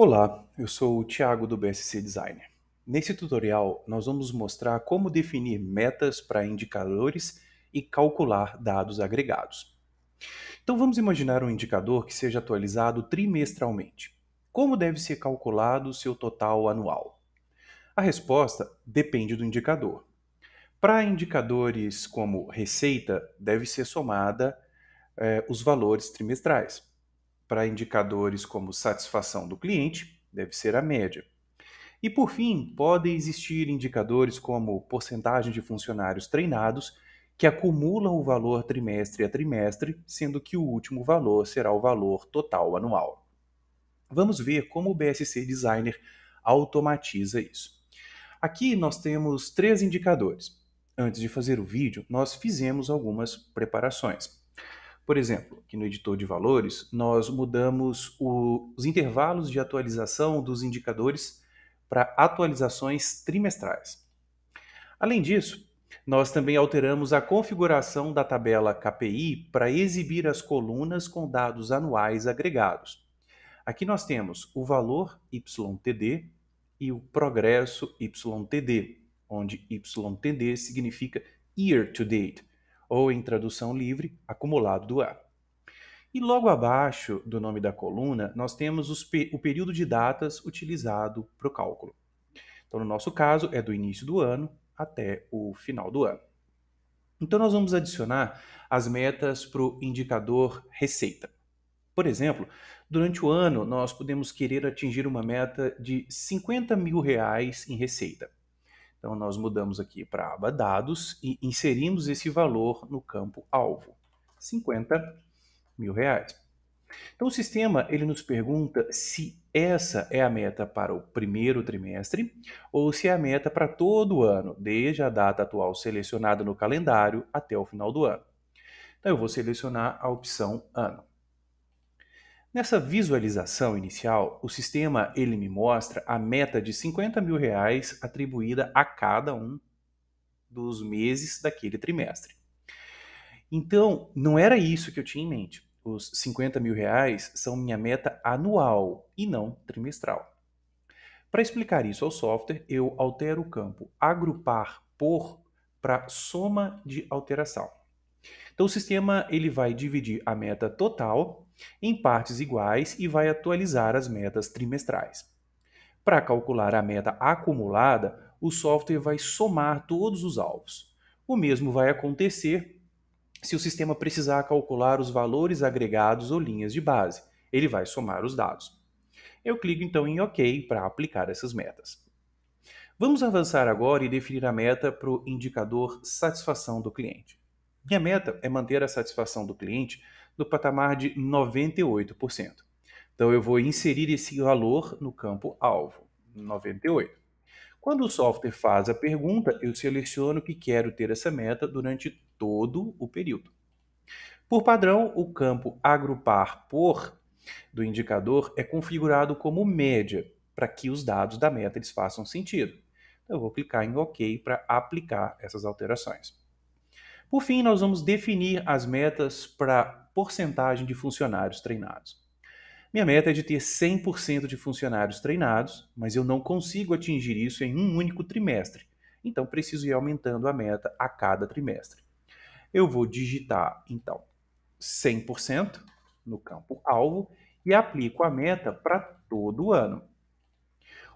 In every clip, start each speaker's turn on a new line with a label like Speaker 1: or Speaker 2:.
Speaker 1: Olá, eu sou o Thiago do BSC Designer. Nesse tutorial, nós vamos mostrar como definir metas para indicadores e calcular dados agregados. Então vamos imaginar um indicador que seja atualizado trimestralmente. Como deve ser calculado o seu total anual? A resposta depende do indicador. Para indicadores como receita, deve ser somada eh, os valores trimestrais para indicadores como satisfação do cliente, deve ser a média. E por fim, podem existir indicadores como porcentagem de funcionários treinados que acumulam o valor trimestre a trimestre, sendo que o último valor será o valor total anual. Vamos ver como o BSC Designer automatiza isso. Aqui nós temos três indicadores. Antes de fazer o vídeo, nós fizemos algumas preparações. Por exemplo, aqui no editor de valores, nós mudamos o, os intervalos de atualização dos indicadores para atualizações trimestrais. Além disso, nós também alteramos a configuração da tabela KPI para exibir as colunas com dados anuais agregados. Aqui nós temos o valor YTD e o progresso YTD, onde YTD significa year to date, ou em tradução livre, acumulado do ar. E logo abaixo do nome da coluna, nós temos pe o período de datas utilizado para o cálculo. Então, no nosso caso, é do início do ano até o final do ano. Então, nós vamos adicionar as metas para o indicador receita. Por exemplo, durante o ano, nós podemos querer atingir uma meta de 50 mil reais em receita. Então, nós mudamos aqui para a aba Dados e inserimos esse valor no campo alvo, 50 mil reais. Então, o sistema ele nos pergunta se essa é a meta para o primeiro trimestre ou se é a meta para todo o ano, desde a data atual selecionada no calendário até o final do ano. Então, eu vou selecionar a opção ano. Nessa visualização inicial, o sistema ele me mostra a meta de 50 mil reais atribuída a cada um dos meses daquele trimestre. Então, não era isso que eu tinha em mente. Os 50 mil reais são minha meta anual e não trimestral. Para explicar isso ao software, eu altero o campo agrupar por para soma de alteração. Então o sistema ele vai dividir a meta total em partes iguais e vai atualizar as metas trimestrais. Para calcular a meta acumulada, o software vai somar todos os alvos. O mesmo vai acontecer se o sistema precisar calcular os valores agregados ou linhas de base. Ele vai somar os dados. Eu clico então em OK para aplicar essas metas. Vamos avançar agora e definir a meta para o indicador satisfação do cliente. Minha meta é manter a satisfação do cliente do patamar de 98%. Então eu vou inserir esse valor no campo alvo, 98. Quando o software faz a pergunta, eu seleciono que quero ter essa meta durante todo o período. Por padrão, o campo agrupar por do indicador é configurado como média para que os dados da meta eles façam sentido. Então, eu vou clicar em OK para aplicar essas alterações. Por fim, nós vamos definir as metas para porcentagem de funcionários treinados. Minha meta é de ter 100% de funcionários treinados, mas eu não consigo atingir isso em um único trimestre, então preciso ir aumentando a meta a cada trimestre. Eu vou digitar, então, 100% no campo alvo e aplico a meta para todo o ano.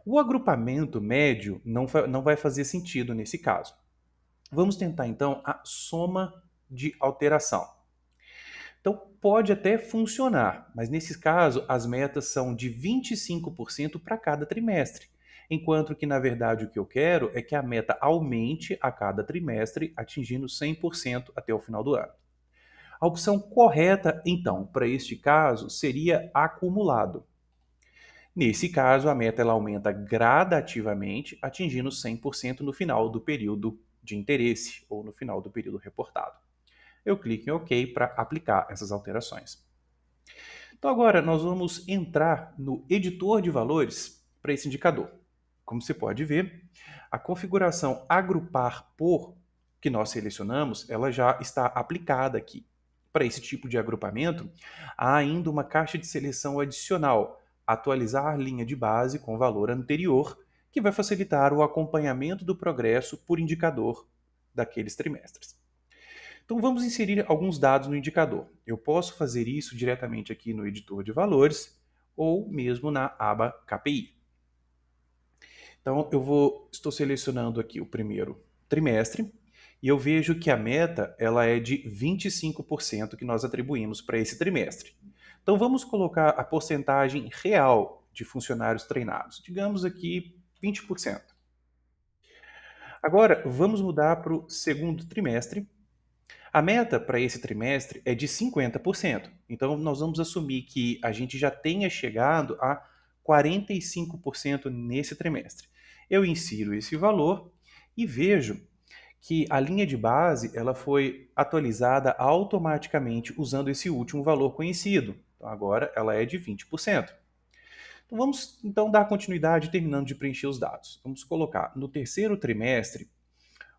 Speaker 1: O agrupamento médio não, não vai fazer sentido nesse caso. Vamos tentar então a soma de alteração. Então, pode até funcionar, mas nesse caso, as metas são de 25% para cada trimestre. Enquanto que, na verdade, o que eu quero é que a meta aumente a cada trimestre, atingindo 100% até o final do ano. A opção correta, então, para este caso seria acumulado. Nesse caso, a meta ela aumenta gradativamente, atingindo 100% no final do período de interesse ou no final do período reportado eu clico em OK para aplicar essas alterações. Então agora nós vamos entrar no editor de valores para esse indicador. Como se pode ver, a configuração agrupar por que nós selecionamos, ela já está aplicada aqui. Para esse tipo de agrupamento, há ainda uma caixa de seleção adicional, atualizar linha de base com valor anterior, que vai facilitar o acompanhamento do progresso por indicador daqueles trimestres. Então vamos inserir alguns dados no indicador. Eu posso fazer isso diretamente aqui no editor de valores ou mesmo na aba KPI. Então eu vou estou selecionando aqui o primeiro trimestre e eu vejo que a meta ela é de 25% que nós atribuímos para esse trimestre. Então vamos colocar a porcentagem real de funcionários treinados, digamos aqui 20%. Agora vamos mudar para o segundo trimestre a meta para esse trimestre é de 50%. Então, nós vamos assumir que a gente já tenha chegado a 45% nesse trimestre. Eu insiro esse valor e vejo que a linha de base ela foi atualizada automaticamente usando esse último valor conhecido. Então, agora ela é de 20%. Então, vamos então dar continuidade terminando de preencher os dados. Vamos colocar no terceiro trimestre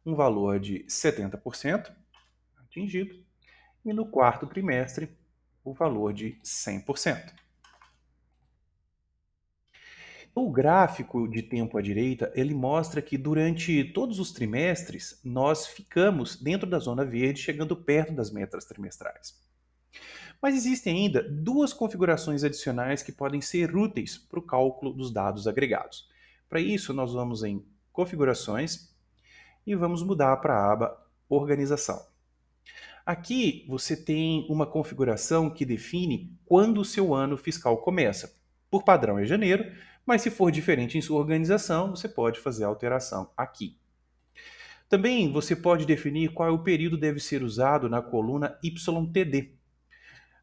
Speaker 1: um valor de 70% atingido, e no quarto trimestre, o valor de 100%. O gráfico de tempo à direita, ele mostra que durante todos os trimestres nós ficamos dentro da zona verde, chegando perto das metas trimestrais. Mas existem ainda duas configurações adicionais que podem ser úteis para o cálculo dos dados agregados. Para isso, nós vamos em configurações e vamos mudar para a aba organização. Aqui você tem uma configuração que define quando o seu ano fiscal começa. Por padrão é janeiro, mas se for diferente em sua organização, você pode fazer a alteração aqui. Também você pode definir qual é o período deve ser usado na coluna YTD.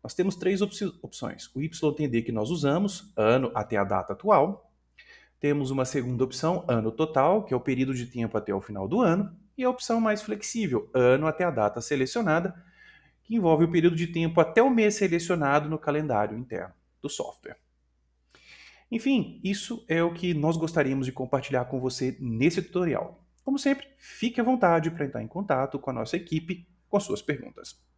Speaker 1: Nós temos três opções. O YTD que nós usamos, ano até a data atual. Temos uma segunda opção, ano total, que é o período de tempo até o final do ano e a opção mais flexível, ano até a data selecionada, que envolve o período de tempo até o mês selecionado no calendário interno do software. Enfim, isso é o que nós gostaríamos de compartilhar com você nesse tutorial. Como sempre, fique à vontade para entrar em contato com a nossa equipe com suas perguntas.